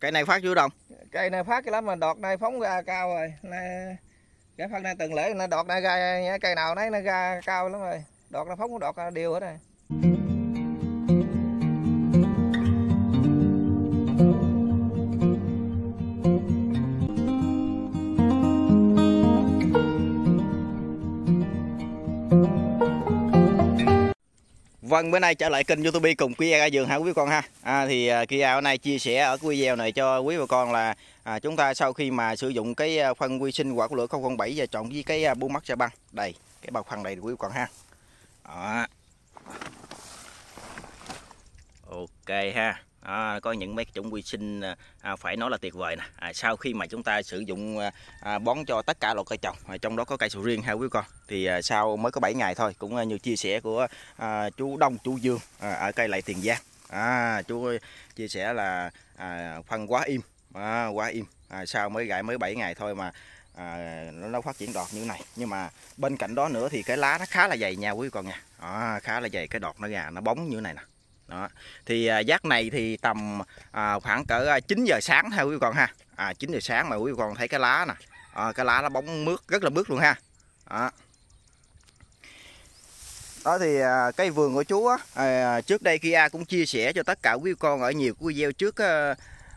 Cây này phát chưa đồng? Cây này phát cái lắm mà đọt này phóng ra cao rồi. Này, cái phát này từng lễ nó đọt này ra cây nào nấy nó ra cao lắm rồi. Đọt nó phóng đọt đều hết rồi. Vâng, bữa nay trở lại kênh YouTube cùng Kia Ga Dường hả quý con ha. À, thì Kia à, hôm nay chia sẻ ở cái video này cho quý bà con là à, chúng ta sau khi mà sử dụng cái à, phân quy sinh quả của lửa 007 và chọn với cái à, bu mắt ra băng. Đây, cái bao phân này quý con ha. Đó. Ok ha. À, có những mấy chủng vi sinh à, à, phải nói là tuyệt vời nè à, sau khi mà chúng ta sử dụng à, à, bón cho tất cả loại cây trồng à, trong đó có cây sầu riêng ha quý con thì à, sau mới có 7 ngày thôi cũng à, như chia sẻ của à, chú Đông chú Dương à, ở cây lại Tiền Giang à, chú chia sẻ là à, phân quá im à, quá im à, sau mới gãy mới 7 ngày thôi mà à, nó phát triển đọt như này nhưng mà bên cạnh đó nữa thì cái lá nó khá là dày nha quý con nha à, khá là dày cái đọt nó gà nó bóng như này nè đó thì à, giác này thì tầm à, khoảng cỡ 9 à, giờ sáng thôi quý con ha à, 9 giờ sáng mà quý con thấy cái lá nè à, cái lá nó bóng mướt rất là mướt luôn ha đó đó thì à, cái vườn của chú á à, trước đây Kia cũng chia sẻ cho tất cả quý con ở nhiều video trước à,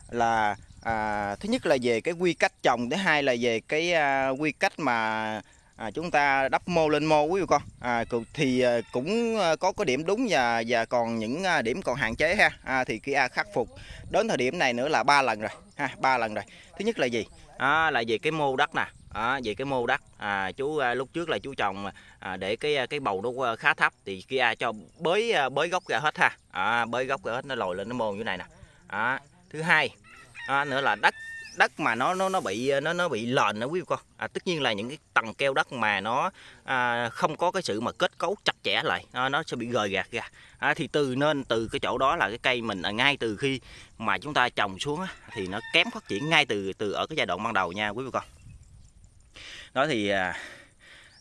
là à, thứ nhất là về cái quy cách trồng thứ hai là về cái à, quy cách mà à, chúng ta đắp mô lên mô quý vị con à, thì à, cũng à, có cái điểm đúng và và còn những à, điểm còn hạn chế ha à, thì Kia khắc phục đến thời điểm này nữa là ba lần rồi ha ba lần rồi thứ nhất là gì à, là về cái mô đất nè à, về cái mô đất à, chú à, lúc trước là chú trồng à, để cái cái bầu nó khá thấp thì Kia cho bới bới gốc ra hết ha à, bới gốc ra hết nó lồi lên nó mô như này nè à, thứ hai à, nữa là đất đất mà nó nó nó bị nó nó bị lền đó quý vị con à, tất nhiên là những cái tầng keo đất mà nó à, không có cái sự mà kết cấu chặt chẽ lại à, nó sẽ bị gời gạt ra à, thì từ nên từ cái chỗ đó là cái cây mình à, ngay từ khi mà chúng ta trồng xuống á, thì nó kém phát triển ngay từ từ ở cái giai đoạn ban đầu nha quý vị con đó thì à,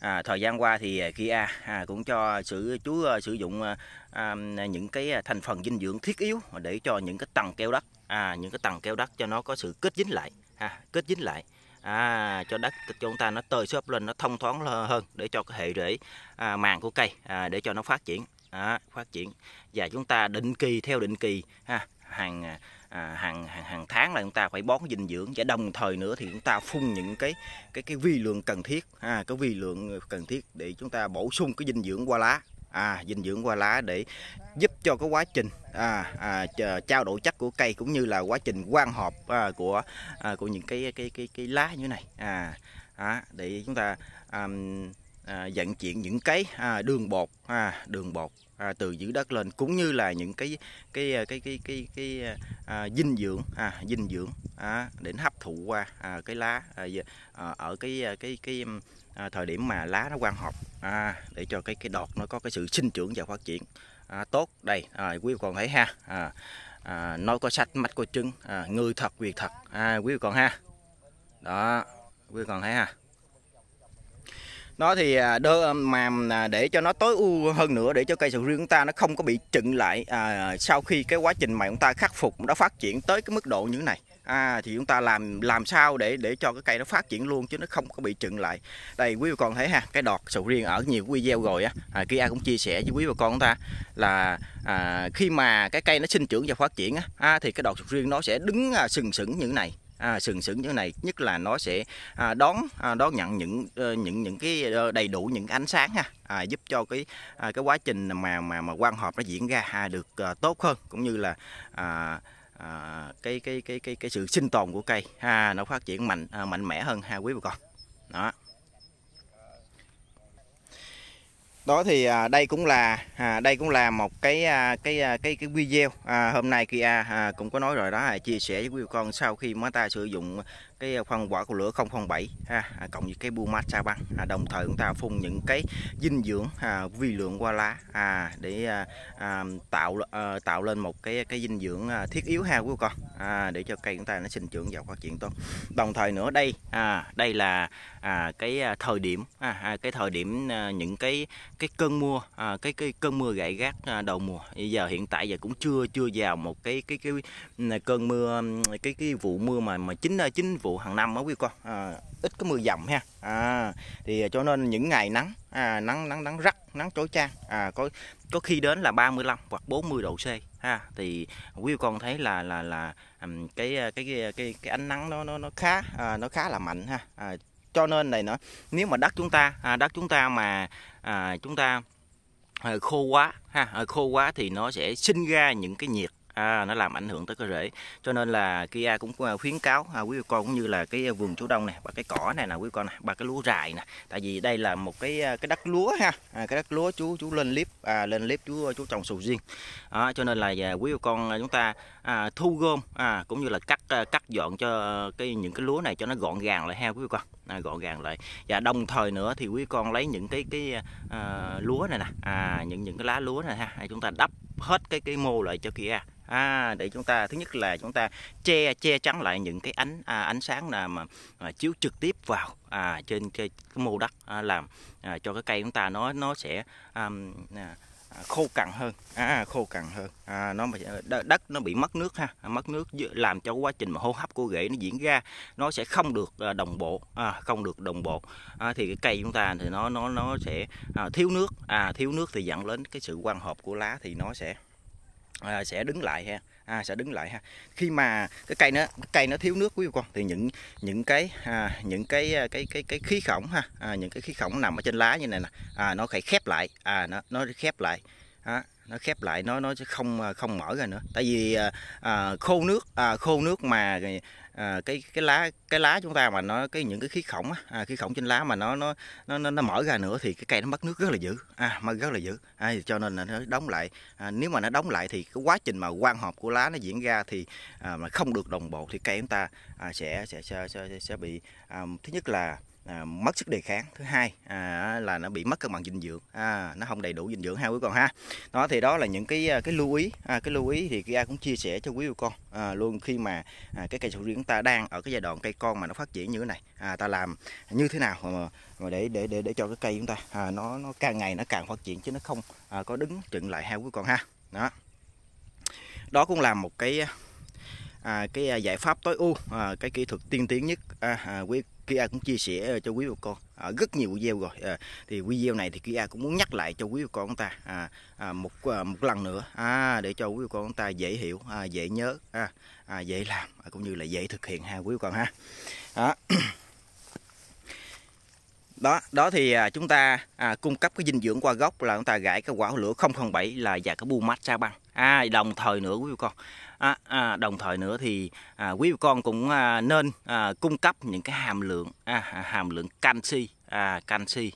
à, thời gian qua thì à, Kia à, cũng cho sử chú à, sử dụng ờ, à, những cái à, thành phần dinh dưỡng thiết yếu để cho những cái tầng keo đất à, những cái tầng keo đất cho nó có sự kết dính lại à, kết dính lại à, cho đất cho chúng ta nó tơi xốp lên nó thông thoáng hơn để cho cái hệ rễ à, màng của cây à, để cho nó phát triển à, phát triển và chúng ta định kỳ theo định kỳ ha hàng à, à, hàng hàng hàng tháng là chúng ta phải bón dinh dưỡng và đồng thời nữa thì chúng ta phun những cái cái cái vi lượng cần thiết à, cái vi lượng cần thiết để chúng ta bổ sung cái dinh dưỡng qua lá à, dinh dưỡng qua lá để giúp cho cái quá trình à, à, trao đổi chất của cây cũng như là quá trình quang hợp à, của à, của những cái cái cái cái lá như này à, à để chúng ta um, à, vận chuyển những cái à, đường bột à, đường bột à, từ dưới đất lên cũng như là những cái cái à, cái cái cái, cái à, dinh dưỡng à, dinh dưỡng à, để hấp thụ qua à, cái lá à, à ở cái à, cái cái à, thời điểm mà lá nó quang hợp à, để cho cái cái đọt nó có cái sự sinh trưởng và phát triển à, tốt đây à, quý vị còn thấy ha à, à, nói có sách mắt có trứng à, người thật việc thật à, quý vị còn ha đó quý vị còn thấy ha nó thì à, đơ à, mà à, để cho nó tối ưu hơn nữa để cho cây sầu riêng chúng ta nó không có bị chựng lại à, sau khi cái quá trình mà chúng ta khắc phục nó phát triển tới cái mức độ như thế này à, thì chúng ta làm làm sao để để cho cái cây nó phát triển luôn chứ nó không có bị chựng lại đây quý bà con thấy ha cái đọt sầu riêng ở nhiều video rồi á à, kia cũng chia sẻ với quý bà con chúng ta là à, khi mà cái cây nó sinh trưởng và phát triển á à, thì cái đọt sầu riêng nó sẽ đứng à, sừng sững như thế này à, sừng sững như này nhất là nó sẽ à, đón à, đón nhận những ờ, những những cái ờ, đầy đủ những ánh sáng ha à, giúp cho cái à, cái quá trình mà mà mà quan hợp nó diễn ra à, được à, tốt hơn cũng như là à, à, cái cái cái cái cái sự sinh tồn của cây ha à, nó phát triển mạnh à, mạnh mẽ hơn ha à, quý bà con đó đó thì à, đây cũng là à, đây cũng là một cái à, cái cái cái video à, hôm nay Kia cũng có nói rồi đó à, chia sẻ với quý con sau khi mà ta sử dụng cái phân quả của lửa 007 ha, cộng với cái bumat sa băng à, đồng thời chúng ta phun những cái dinh dưỡng à, vi lượng qua lá à, để à, à, tạo à, tạo lên một cái cái dinh dưỡng thiết yếu ha quý con à, để cho cây chúng ta nó sinh trưởng và phát triển tốt đồng thời nữa đây à, đây là à, cái thời điểm à, cái thời điểm những cái cái cơn mưa à, cái cái cơn mưa gãy gác à, đầu mùa bây giờ hiện tại giờ cũng chưa chưa vào một cái cái cái, cái ừ, cơn mưa ừ, cái cái vụ mưa mà mà chính à, chính vụ hàng năm đó quý con à, ít có mưa dầm ha à, thì cho nên những ngày nắng à, nắng nắng nắng rắc nắng chói chang à, có có khi đến là 35 hoặc 40 độ C ha thì quý con thấy là là là ừ, cái à, cái cái cái, cái ánh nắng nó nó nó khá à, nó khá là mạnh ha à, cho nên này nữa nếu mà đất chúng ta à, đất chúng ta mà À, chúng ta à, khô quá ha à, khô quá thì nó sẽ sinh ra những cái nhiệt à, nó làm ảnh hưởng tới cơ rễ cho nên là Kia cũng ờ, khuyến cáo à, quý con cũng như là cái ờ, vườn chú đông này và cái cỏ này là quý con này ba cái lúa dài này tại vì đây là một cái ờ, cái đất lúa ha à, cái đất lúa chú chú lên clip à, lên clip chú chú trồng sầu riêng à, cho nên là à, quý con à, chúng ta à, thu gom à, cũng như là cắt cắt dọn cho cái những cái lúa này cho nó gọn gàng lại ha quý con à, gọn gàng lại và đồng thời nữa thì quý con lấy những cái cái à, lúa này nè à, những những cái lá lúa này ha à, chúng ta đắp hết cái cái mô lại cho kia à, để chúng ta thứ nhất là chúng ta che che chắn lại những cái ánh à, ánh sáng là mà à, chiếu trực tiếp vào à, trên cái, cái mô đất à, làm à, cho cái cây chúng ta nó nó sẽ à, à, À, khô cằn hơn à, à, khô cằn hơn à, nó ờ, đất nó bị mất nước ha mất nước làm cho quá trình mà hô hấp của rễ nó diễn ra nó sẽ không được à, đồng bộ à, không được đồng bộ à, thì cái cây chúng ta thì nó nó nó sẽ à, thiếu nước à, thiếu nước thì dẫn đến cái sự quan hợp của lá thì nó sẽ à, sẽ đứng lại ha à, sẽ đứng lại ha khi mà cái cây nó cái cây nó thiếu nước quý vị con thì những những cái à, những cái à, cái cái cái khí khổng ha à, những cái khí khổng nằm ở trên lá như này nè à, nó phải khép lại à nó nó khép lại à, nó khép lại nó nó sẽ không à, không mở ra nữa tại vì à, à, khô nước à, khô nước mà à, cái cái lá cái lá chúng ta mà nó cái những cái khí khổng à, khí khổng trên lá mà nó nó nó nó mở ra nữa thì cái cây nó mất nước rất là dữ à mất rất là dữ à, cho nên là nó đóng lại à, nếu mà nó đóng lại thì cái quá trình mà quan hợp của lá nó diễn ra thì à, mà không được đồng bộ thì cây chúng ta à, sẽ, sẽ sẽ sẽ sẽ bị à, thứ nhất là à, mất sức đề kháng thứ hai à, là nó bị mất cân bằng dinh dưỡng à, nó không đầy đủ dinh dưỡng ha quý con ha đó thì đó là những cái à, cái lưu ý à, cái lưu ý thì Kia cũng chia sẻ cho quý con à, luôn khi mà à, cái cây sầu riêng ta đang ở cái giai đoạn cây con mà nó phát triển như thế này à, ta làm như thế nào mà, mà để để để để cho cái cây chúng ta à, nó nó càng ngày nó càng phát triển chứ nó không à, có đứng chừng lại ha quý con ha đó đó cũng là một cái à, cái à, giải pháp tối ưu à, cái kỹ thuật tiên tiến nhất à, à, quý Kia cũng chia sẻ ờ, cho quý bà con ở ờ, rất nhiều video rồi à, thì video này thì Kia cũng muốn nhắc lại cho quý bà con chúng ta à, à, một à, một lần nữa à, để cho quý bà con chúng ta dễ hiểu à, dễ nhớ à, à, dễ làm à, cũng như là dễ thực hiện ha quý bà con ha đó đó đó thì à, chúng ta à, cung cấp cái dinh dưỡng qua gốc là chúng ta gãi cái quả lửa 007 là và cái bu mát sa băng à, đồng thời nữa quý vị con à, à, đồng thời nữa thì à, quý con cũng à, nên à, cung cấp những cái hàm lượng à, hàm lượng canxi à, canxi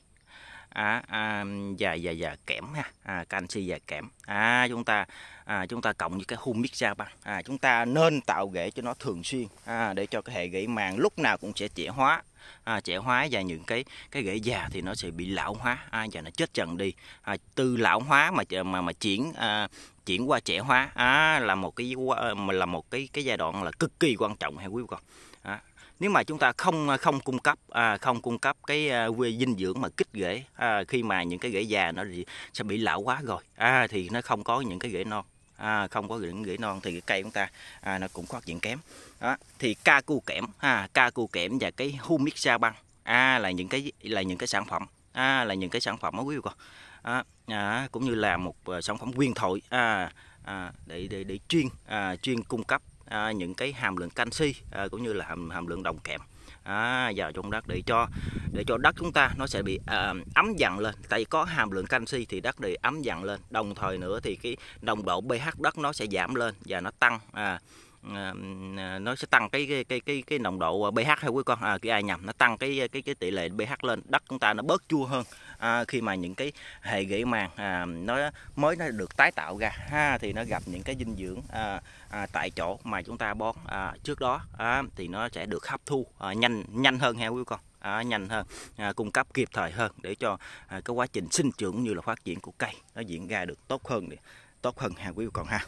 à, à, và và và kẽm ha à, canxi và kẽm à, chúng ta à, chúng ta cộng với cái humic ra bằng à, chúng ta nên tạo rễ cho nó thường xuyên à, để cho cái hệ rễ màng lúc nào cũng sẽ trẻ hóa à, trẻ hóa và những cái cái rễ già thì nó sẽ bị lão hóa à, và nó chết dần đi à, từ lão hóa mà mà mà chuyển à, chuyển qua trẻ hóa à, là một cái à, là một cái cái giai đoạn là cực kỳ quan trọng hay quý con à, nếu mà chúng ta không à, không cung cấp à, không cung cấp cái à, dinh dưỡng mà kích rễ à, khi mà những cái rễ già nó sẽ bị lão hóa rồi à, thì nó không có những cái rễ non à, không có những rễ non thì cái cây chúng ta à, nó cũng phát triển kém đó thì ca cu kẽm à, ca cu kẽm và cái humic sa băng à, là những cái là những cái sản phẩm à, là những cái sản phẩm đó quý vị con à, à, cũng như là một ờ, sản phẩm quyền thoại à, à, để để để chuyên à, chuyên cung cấp à, những cái hàm lượng canxi à, cũng như là hàm, hàm lượng đồng kẽm à, vào trong đất để cho để cho đất chúng ta nó sẽ bị à, ấm dặn lên tại vì có hàm lượng canxi thì đất bị ấm dặn lên đồng thời nữa thì cái đồng độ pH đất nó sẽ giảm lên và nó tăng à, à, À, nó sẽ tăng cái cái cái cái, cái nồng độ pH hay quý con à, cái ai à, nhầm nó tăng cái cái cái tỷ lệ pH lên đất chúng ta nó bớt chua hơn à, khi mà những cái hệ rễ màng à, nó mới nó được tái tạo ra ha thì nó gặp những cái dinh dưỡng à, à, tại chỗ mà chúng ta bón à, trước đó à, thì nó sẽ được hấp thu à, nhanh nhanh hơn heo quý con à, nhanh hơn à, cung cấp kịp thời hơn để cho à, cái quá trình sinh trưởng như là phát triển của cây nó diễn ra được tốt hơn tốt hơn ha quý con ha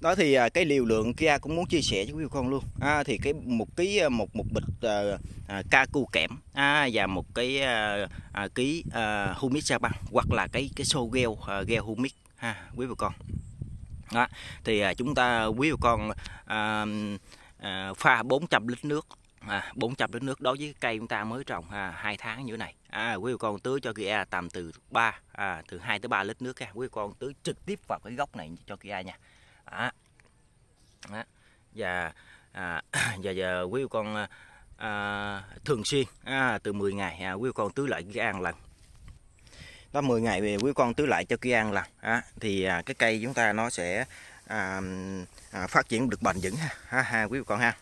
đó thì à, cái liều lượng Kia cũng muốn chia sẻ với quý vị con luôn à, thì cái một ký à, một một bịch à, à, ca cu kẽm à, và một cái à, à, ký à, humic sa băng hoặc là cái cái xô gel à, gel humic ha à, quý vị con đó thì à, chúng ta quý vị con à, à, pha 400 lít nước à, 400 lít nước đối với cây chúng ta mới trồng à, 2 tháng như thế này à, quý vị con tưới cho kia tầm từ 3 à, từ 2 tới 3 lít nước ha quý vị con tưới trực tiếp vào cái gốc này cho kia nha đó. Đó. và à, và giờ quý cô con à, thường xuyên à, từ 10 ngày à, quý cô con tưới lại cái ăn lần đó 10 ngày về quý con tưới lại cho kia ăn lần à, thì à, cái cây chúng ta nó sẽ à, à, phát triển được bền vững ha, ha, ha quý con ha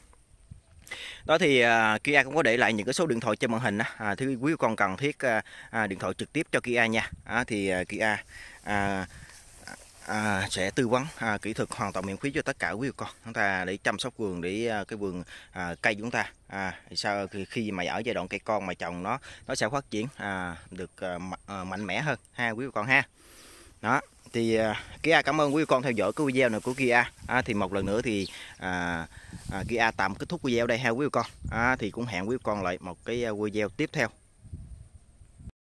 đó thì à, Kia cũng có để lại những cái số điện thoại trên màn hình à, thứ quý con cần thiết à, à, điện thoại trực tiếp cho Kia nha à, thì à, Kia à, à, sẽ tư vấn à, kỹ thuật hoàn toàn miễn phí cho tất cả quý vị con chúng ta để chăm sóc vườn để à, cái vườn à, cây của chúng ta à, sau khi, khi mà ở giai đoạn cây con mà trồng nó nó sẽ phát triển à, được à, à, mạnh mẽ hơn ha quý vị con ha đó thì à, Kia cảm ơn quý vị con theo dõi cái video này của Kia à, thì một lần nữa thì à, à, Kia tạm kết thúc video đây ha quý vị con à, thì cũng hẹn quý vị con lại một cái à, video tiếp theo